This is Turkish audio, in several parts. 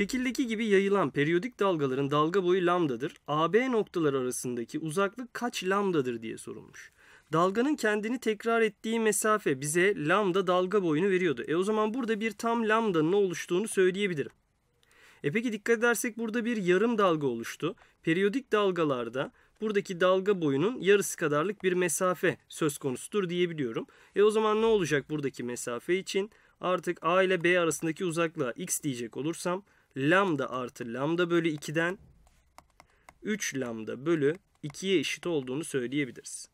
Şekildeki gibi yayılan periyodik dalgaların dalga boyu lambdadır. AB noktaları arasındaki uzaklık kaç lambdadır diye sorulmuş. Dalganın kendini tekrar ettiği mesafe bize lambda dalga boyunu veriyordu. E o zaman burada bir tam lambdanın oluştuğunu söyleyebilirim. E peki dikkat edersek burada bir yarım dalga oluştu. Periyodik dalgalarda buradaki dalga boyunun yarısı kadarlık bir mesafe söz konusudur diyebiliyorum. E o zaman ne olacak buradaki mesafe için? Artık A ile B arasındaki uzaklığa x diyecek olursam lambda artı lambda bölü 2'den 3 lambda bölü 2'ye eşit olduğunu söyleyebiliriz.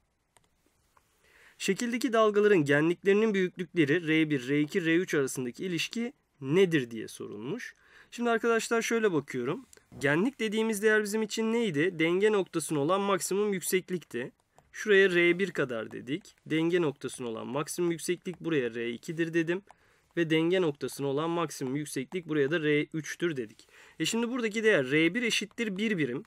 Şekildeki dalgaların genliklerinin büyüklükleri R1, R2, R3 arasındaki ilişki nedir diye sorulmuş. Şimdi arkadaşlar şöyle bakıyorum. Genlik dediğimiz değer bizim için neydi? Denge noktasının olan maksimum yükseklikti. Şuraya R1 kadar dedik. Denge noktasının olan maksimum yükseklik buraya R2'dir dedim ve denge noktasına olan maksimum yükseklik buraya da R3'tür dedik. E şimdi buradaki değer R1 eşittir 1 birim.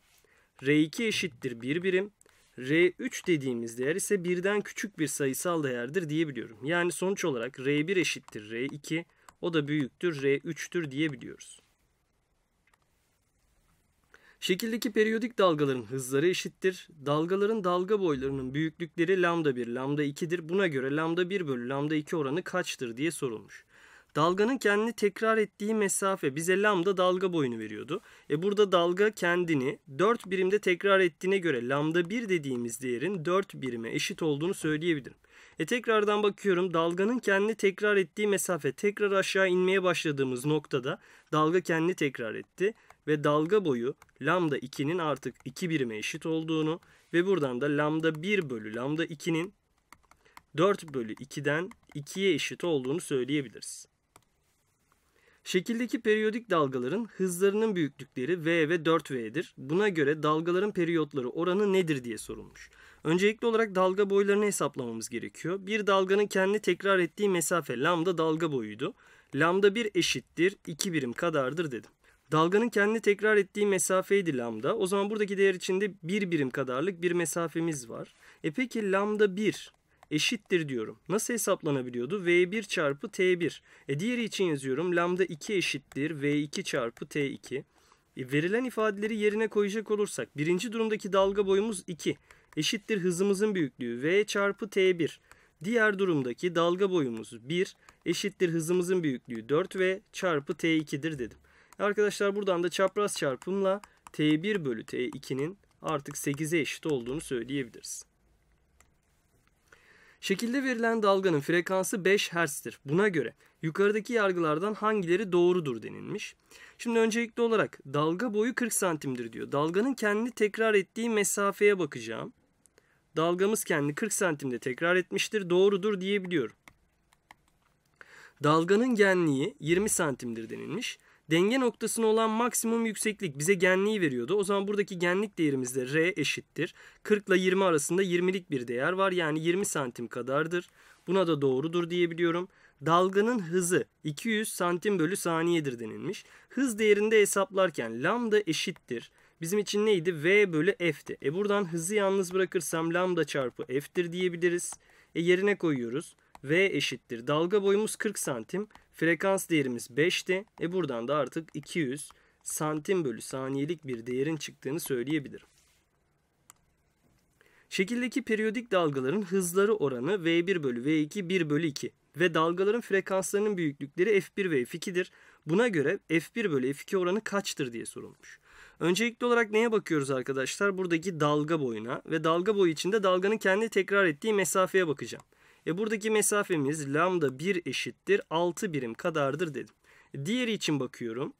R2 eşittir 1 birim. R3 dediğimiz değer ise birden küçük bir sayısal değerdir diyebiliyorum. Yani sonuç olarak R1 eşittir R2 o da büyüktür R3'tür diyebiliyoruz. Şekildeki periyodik dalgaların hızları eşittir. Dalgaların dalga boylarının büyüklükleri lambda 1, lambda 2'dir. Buna göre lambda 1 bölü lambda 2 oranı kaçtır diye sorulmuş. Dalganın kendini tekrar ettiği mesafe bize lambda dalga boyunu veriyordu. E burada dalga kendini 4 birimde tekrar ettiğine göre lambda 1 dediğimiz değerin 4 birime eşit olduğunu söyleyebilirim. E tekrardan bakıyorum dalganın kendini tekrar ettiği mesafe tekrar aşağı inmeye başladığımız noktada dalga kendini tekrar etti ve dalga boyu lambda 2'nin artık 2 birime eşit olduğunu ve buradan da lambda 1 bölü lambda 2'nin 4 bölü 2'den 2'ye eşit olduğunu söyleyebiliriz. Şekildeki periyodik dalgaların hızlarının büyüklükleri V ve 4V'dir. Buna göre dalgaların periyotları oranı nedir diye sorulmuş. Öncelikli olarak dalga boylarını hesaplamamız gerekiyor. Bir dalganın kendi tekrar ettiği mesafe lambda dalga boyuydu. Lambda 1 eşittir 2 birim kadardır dedim. Dalganın kendi tekrar ettiği mesafeydi lambda. O zaman buradaki değer içinde 1 birim kadarlık bir mesafemiz var. E peki lambda 1 eşittir diyorum. Nasıl hesaplanabiliyordu? V1 çarpı T1. E diğeri için yazıyorum. Lambda 2 eşittir V2 çarpı T2. E verilen ifadeleri yerine koyacak olursak birinci durumdaki dalga boyumuz 2 eşittir hızımızın büyüklüğü V çarpı T1. Diğer durumdaki dalga boyumuz 1 eşittir hızımızın büyüklüğü 4V çarpı T2'dir dedim. E, arkadaşlar buradan da çapraz çarpımla T1 bölü T2'nin artık 8'e eşit olduğunu söyleyebiliriz. Şekilde verilen dalganın frekansı 5 Hz'tir. Buna göre yukarıdaki yargılardan hangileri doğrudur denilmiş. Şimdi öncelikli olarak dalga boyu 40 santimdir diyor. Dalganın kendini tekrar ettiği mesafeye bakacağım. Dalgamız kendi 40 santimde tekrar etmiştir. Doğrudur diyebiliyorum. Dalganın genliği 20 santimdir denilmiş denge noktasına olan maksimum yükseklik bize genliği veriyordu. O zaman buradaki genlik değerimizde R eşittir. 40 ile 20 arasında 20'lik bir değer var. Yani 20 santim kadardır. Buna da doğrudur diyebiliyorum. Dalganın hızı 200 santim bölü saniyedir denilmiş. Hız değerinde hesaplarken lambda eşittir. Bizim için neydi? V bölü F'ti. E buradan hızı yalnız bırakırsam lambda çarpı F'tir diyebiliriz. E yerine koyuyoruz. V eşittir. Dalga boyumuz 40 santim. Frekans değerimiz 5'ti. E buradan da artık 200 santim bölü saniyelik bir değerin çıktığını söyleyebilirim. Şekildeki periyodik dalgaların hızları oranı V1 bölü V2 1 bölü 2 ve dalgaların frekanslarının büyüklükleri F1 ve F2'dir. Buna göre F1 bölü F2 oranı kaçtır diye sorulmuş. Öncelikli olarak neye bakıyoruz arkadaşlar? Buradaki dalga boyuna ve dalga boyu içinde dalganın kendi tekrar ettiği mesafeye bakacağım. E buradaki mesafemiz lambda 1 eşittir 6 birim kadardır dedim. Diğeri için bakıyorum.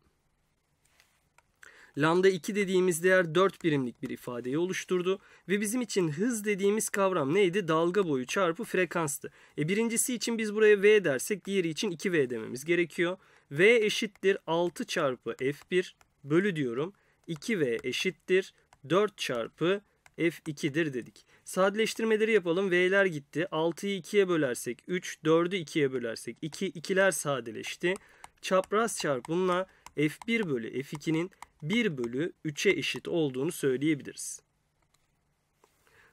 Lambda 2 dediğimiz değer 4 birimlik bir ifadeyi oluşturdu ve bizim için hız dediğimiz kavram neydi? Dalga boyu çarpı frekanstı. E birincisi için biz buraya v dersek diğeri için 2v dememiz gerekiyor. v eşittir 6 çarpı f1 bölü diyorum. 2v eşittir 4 çarpı f2'dir dedik. Sadeleştirmeleri yapalım. V'ler gitti. 6'yı 2'ye bölersek 3, 4'ü 2'ye bölersek 2, 2'ler sadeleşti. Çapraz çarpımla F1 bölü F2'nin 1 bölü 3'e eşit olduğunu söyleyebiliriz.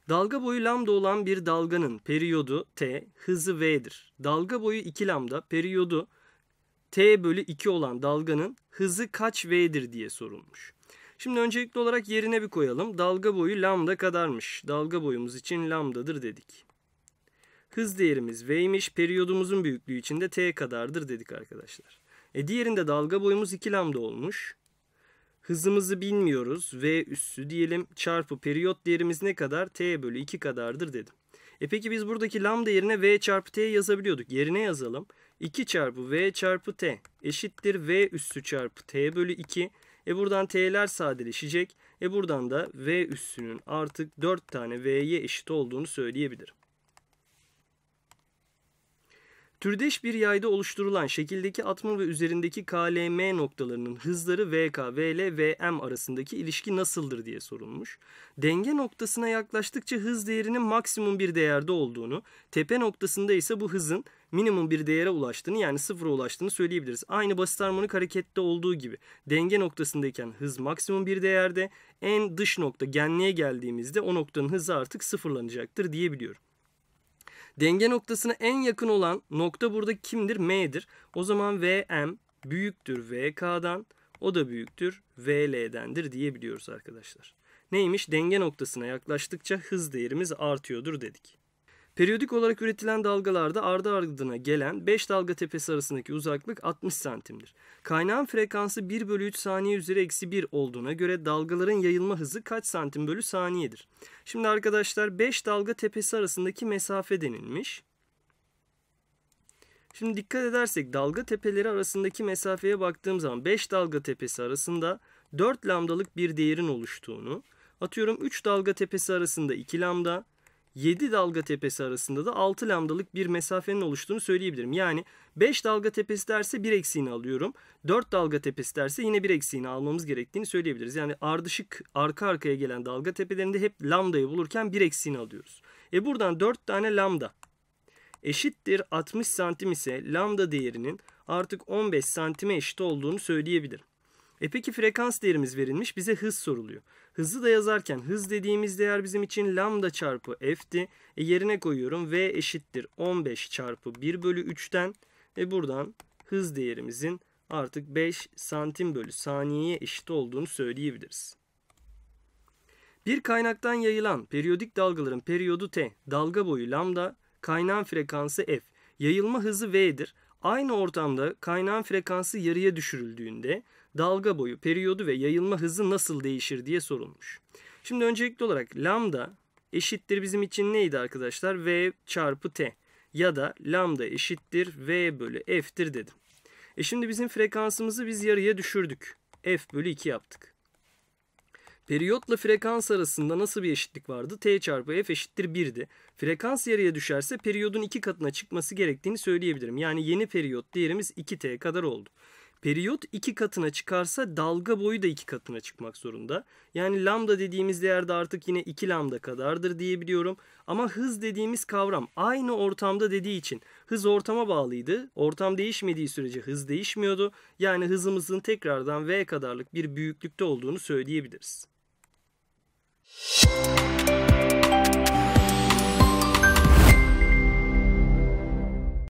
Dalga boyu lambda olan bir dalganın periyodu t, hızı v'dir. Dalga boyu 2 lambda, periyodu t bölü 2 olan dalganın hızı kaç v'dir diye sorulmuş. Şimdi öncelikli olarak yerine bir koyalım. Dalga boyu lambda kadarmış. Dalga boyumuz için lambdadır dedik. Hız değerimiz vmiş. Periyodumuzun büyüklüğü için de t kadardır dedik arkadaşlar. E diğerinde dalga boyumuz 2 lambda olmuş. Hızımızı bilmiyoruz. V üssü diyelim çarpı periyot değerimiz ne kadar? T bölü 2 kadardır dedim. E peki biz buradaki lambda yerine V çarpı T yazabiliyorduk. Yerine yazalım. 2 çarpı V çarpı T eşittir V üssü çarpı T bölü 2 e buradan t'ler sadeleşecek. E buradan da v üssünün artık 4 tane v'ye eşit olduğunu söyleyebilirim. Türdeş bir yayda oluşturulan şekildeki atma ve üzerindeki KLM noktalarının hızları VK, VL, VM arasındaki ilişki nasıldır diye sorulmuş. Denge noktasına yaklaştıkça hız değerinin maksimum bir değerde olduğunu, tepe noktasında ise bu hızın minimum bir değere ulaştığını yani sıfıra ulaştığını söyleyebiliriz. Aynı basit harmonik harekette olduğu gibi denge noktasındayken hız maksimum bir değerde en dış nokta genliğe geldiğimizde o noktanın hızı artık sıfırlanacaktır diyebiliyorum. Denge noktasına en yakın olan nokta burada kimdir? M'dir. O zaman VM büyüktür VK'dan o da büyüktür VL'dendir diyebiliyoruz arkadaşlar. Neymiş? Denge noktasına yaklaştıkça hız değerimiz artıyordur dedik. Periyodik olarak üretilen dalgalarda ardı ardına gelen 5 dalga tepesi arasındaki uzaklık 60 santimdir. Kaynağın frekansı 1 bölü 3 saniye üzeri eksi 1 olduğuna göre dalgaların yayılma hızı kaç santim bölü saniyedir? Şimdi arkadaşlar 5 dalga tepesi arasındaki mesafe denilmiş. Şimdi dikkat edersek dalga tepeleri arasındaki mesafeye baktığım zaman 5 dalga tepesi arasında 4 lambdalık bir değerin oluştuğunu, atıyorum 3 dalga tepesi arasında 2 lambda, 7 dalga tepesi arasında da 6 lambdalık bir mesafenin oluştuğunu söyleyebilirim. Yani 5 dalga tepesi derse bir eksiğini alıyorum. 4 dalga tepesi derse yine bir eksiğini almamız gerektiğini söyleyebiliriz. Yani ardışık arka arkaya gelen dalga tepelerinde hep lambdayı bulurken bir eksiğini alıyoruz. E buradan 4 tane lambda eşittir 60 santim ise lambda değerinin artık 15 santime eşit olduğunu söyleyebilirim. E peki frekans değerimiz verilmiş bize hız soruluyor. Hızı da yazarken hız dediğimiz değer bizim için lambda çarpı f'ti. E yerine koyuyorum v eşittir 15 çarpı 1 bölü 3'ten. Ve buradan hız değerimizin artık 5 santim bölü saniyeye eşit olduğunu söyleyebiliriz. Bir kaynaktan yayılan periyodik dalgaların periyodu t, dalga boyu lambda, kaynağın frekansı f, yayılma hızı v'dir. Aynı ortamda kaynağın frekansı yarıya düşürüldüğünde dalga boyu, periyodu ve yayılma hızı nasıl değişir diye sorulmuş. Şimdi öncelikli olarak lambda eşittir bizim için neydi arkadaşlar? V çarpı T ya da lambda eşittir V bölü F'tir dedim. E şimdi bizim frekansımızı biz yarıya düşürdük. F bölü 2 yaptık. Periyotla frekans arasında nasıl bir eşitlik vardı? T çarpı F eşittir 1'di. Frekans yarıya düşerse periyodun 2 katına çıkması gerektiğini söyleyebilirim. Yani yeni periyot değerimiz 2T kadar oldu periyot iki katına çıkarsa dalga boyu da iki katına çıkmak zorunda. Yani lambda dediğimiz değerde artık yine iki lambda kadardır diyebiliyorum. Ama hız dediğimiz kavram aynı ortamda dediği için hız ortama bağlıydı. Ortam değişmediği sürece hız değişmiyordu. Yani hızımızın tekrardan v kadarlık bir büyüklükte olduğunu söyleyebiliriz. Müzik